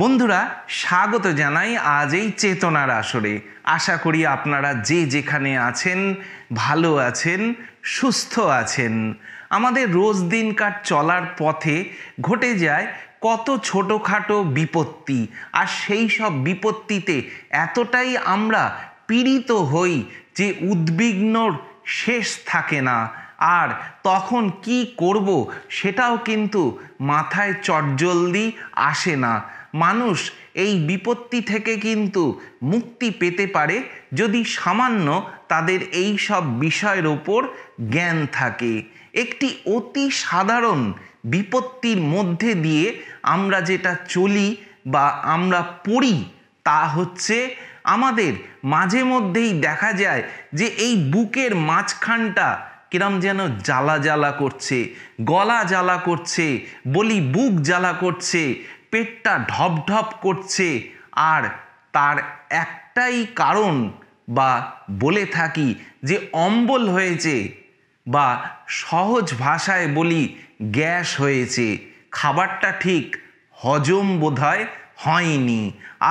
বন্ধুরা স্বাগত জানাই আজ এই চেতনার আসরে আশা করি আপনারা যে যেখানে আছেন ভালো আছেন সুস্থ আছেন আমাদের রোজ দিনকার চলার পথে ঘটে যায় কত ছোটোখাটো বিপত্তি আর সেই সব বিপত্তিতে এতটাই আমরা পীড়িত হই যে উদ্বিগ্নর শেষ থাকে না আর তখন কি করব সেটাও কিন্তু মাথায় চটজলদি আসে না মানুষ এই বিপত্তি থেকে কিন্তু মুক্তি পেতে পারে যদি সামান্য তাদের এই সব বিষয়ের ওপর জ্ঞান থাকে একটি অতি সাধারণ বিপত্তির মধ্যে দিয়ে আমরা যেটা চলি বা আমরা পড়ি তা হচ্ছে আমাদের মাঝে মধ্যেই দেখা যায় যে এই বুকের মাঝখানটা কিরম যেন জ্বালা জ্বালা করছে গলা জ্বালা করছে বলি বুক জ্বালা করছে পেটটা ঢপঢপ করছে আর তার একটাই কারণ বা বলে থাকি যে অম্বল হয়েছে বা সহজ ভাষায় বলি গ্যাস হয়েছে খাবারটা ঠিক হজম বোধহয় হয়নি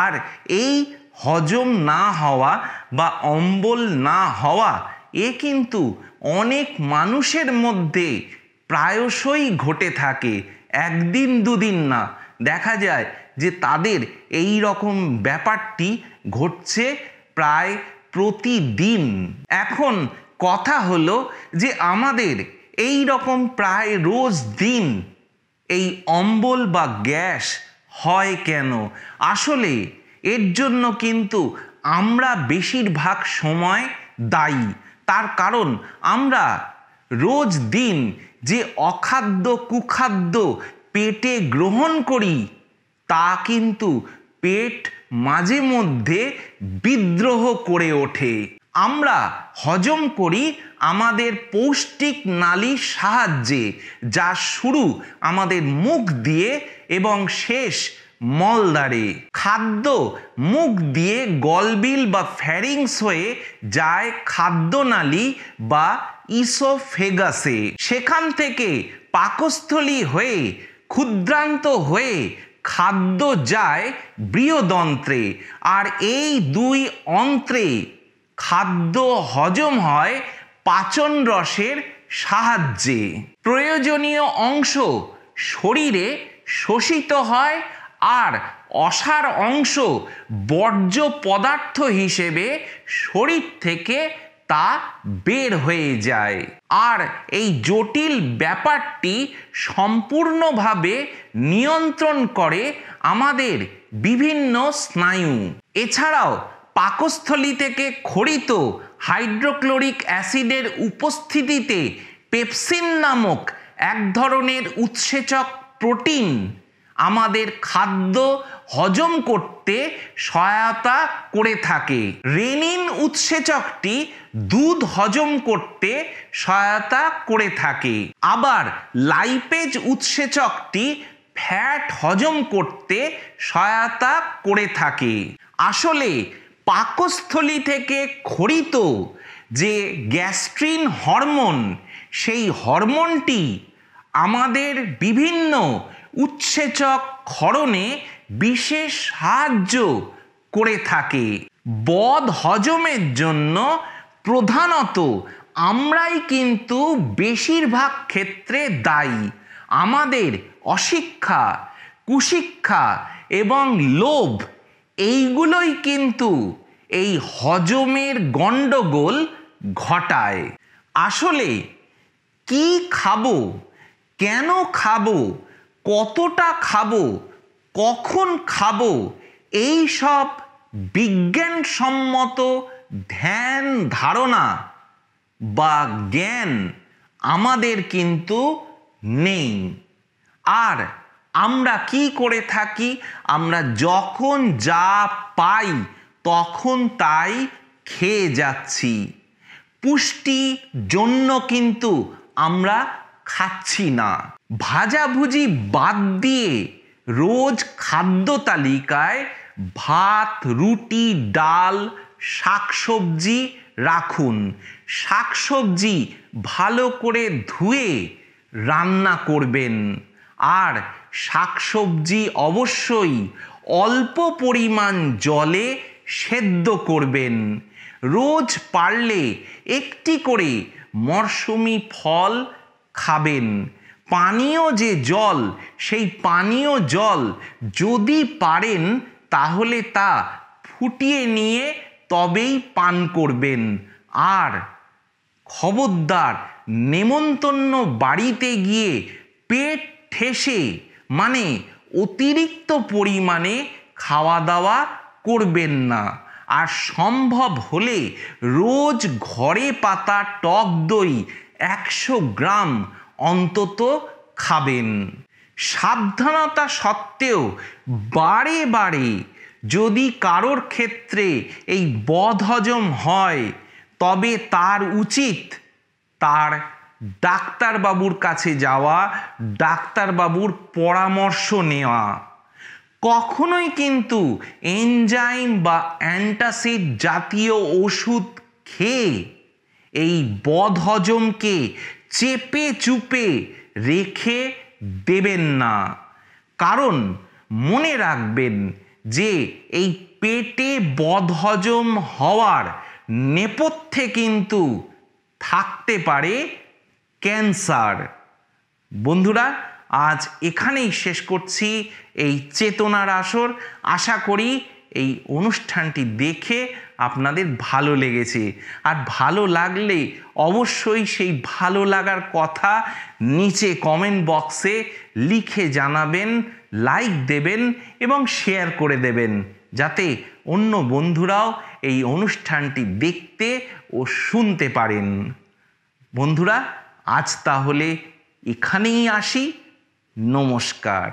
আর এই হজম না হওয়া বা অম্বল না হওয়া এ কিন্তু অনেক মানুষের মধ্যে প্রায়শই ঘটে থাকে একদিন দুদিন না দেখা যায় যে তাদের এই রকম ব্যাপারটি ঘটছে প্রায় প্রতিদিন এখন কথা হলো যে আমাদের এই রকম প্রায় রোজ দিন এই অম্বল বা গ্যাস হয় কেন আসলে এর জন্য কিন্তু আমরা বেশিরভাগ সময় দায়ী তার কারণ আমরা রোজ দিন যে অখাদ্য কুখাদ্য পেটে গ্রহণ করি তা কিন্তু পেট মাঝে মধ্যে বিদ্রোহ করে ওঠে আমরা হজম করি আমাদের পৌষ্টিক নালীর সাহায্যে যা শুরু আমাদের মুখ দিয়ে এবং শেষ মলদারে খাদ্য মুখ দিয়ে গলবিল বা ফ্যারিংস হয়ে যায় খাদ্যনালী বা ইসোফেগাসে সেখান থেকে পাকস্থলী হয়ে ক্ষুদ্রান্ত হয়ে খাদ্য যায় বৃহদন্ত্রে আর এই দুই অন্ত্রে খাদ্য হজম হয় পাচন রসের সাহায্যে প্রয়োজনীয় অংশ শরীরে শোষিত হয় আর অসার অংশ বর্জ্য পদার্থ হিসেবে শরীর থেকে তা বের হয়ে যায় আর এই জটিল ব্যাপারটি সম্পূর্ণভাবে নিয়ন্ত্রণ করে আমাদের বিভিন্ন স্নায়ু এছাড়াও পাকস্থলী থেকে খরিত হাইড্রোক্লোরিক অ্যাসিডের উপস্থিতিতে পেপসিন নামক এক ধরনের উৎসেচক প্রোটিন আমাদের খাদ্য হজম করতে সহায়তা করে থাকে রেনিন উৎসেচকটি দুধ হজম করতে সহায়তা করে থাকে আবার লাইপেজ উৎসেচকটি ফ্যাট হজম করতে সহায়তা করে থাকে আসলে পাকস্থলী থেকে খরিত যে গ্যাস্ট্রিন হরমোন সেই হরমোনটি আমাদের বিভিন্ন উৎসেচক ক্ষরণে বিশেষ সাহায্য করে থাকে বদ হজমের জন্য প্রধানত আমরাই কিন্তু বেশিরভাগ ক্ষেত্রে দায়ী আমাদের অশিক্ষা কুশিক্ষা এবং লোভ এইগুলোই কিন্তু এই হজমের গণ্ডগোল ঘটায় আসলে কি খাবো কেন খাবো কতটা খাবো কখন খাবো এই সব বিজ্ঞানসম্মত ধ্যান ধারণা বা জ্ঞান আমাদের কিন্তু নেই আর আমরা কি করে থাকি আমরা যখন যা পাই তখন তাই খেয়ে যাচ্ছি পুষ্টি জন্য কিন্তু আমরা খাচ্ছি না ভাজাভুজি বাদ দিয়ে রোজ খাদ্য তালিকায় ভাত রুটি ডাল শাকসবজি রাখুন শাকসবজি ভালো করে ধুয়ে রান্না করবেন আর শাকসবজি অবশ্যই অল্প পরিমাণ জলে সেদ্ধ করবেন রোজ পারলে একটি করে মরশুমি ফল খাবেন পানীয় যে জল সেই পানীয় জল যদি পারেন তাহলে তা ফুটিয়ে নিয়ে তবেই পান করবেন আর খবরদার নেমন্তন্ন বাড়িতে গিয়ে পেট ঠেসে মানে অতিরিক্ত পরিমাণে খাওয়া দাওয়া করবেন না আর সম্ভব হলে রোজ ঘরে পাতা টক দই একশো গ্রাম অন্তত খাবেন সাবধানতা সত্ত্বেও বারে বারে যদি কারোর ক্ষেত্রে এই বদহজম হয় তবে তার উচিত তার ডাক্তারবাবুর কাছে যাওয়া ডাক্তারবাবুর পরামর্শ নেওয়া কখনোই কিন্তু এনজাইম বা অ্যান্টাসিড জাতীয় ওষুধ খেয়ে এই বদহজমকে চেপে চুপে রেখে দেবেন না কারণ মনে রাখবেন যে এই পেটে বদহজম হওয়ার নেপথ্যে কিন্তু থাকতে পারে ক্যান্সার বন্ধুরা আজ এখানেই শেষ করছি এই চেতনার আসর আশা করি এই অনুষ্ঠানটি দেখে আপনাদের ভালো লেগেছে আর ভালো লাগলে অবশ্যই সেই ভালো লাগার কথা নিচে কমেন্ট বক্সে লিখে জানাবেন লাইক দেবেন এবং শেয়ার করে দেবেন যাতে অন্য বন্ধুরাও এই অনুষ্ঠানটি দেখতে ও শুনতে পারেন বন্ধুরা আজ তাহলে এখানেই আসি নমস্কার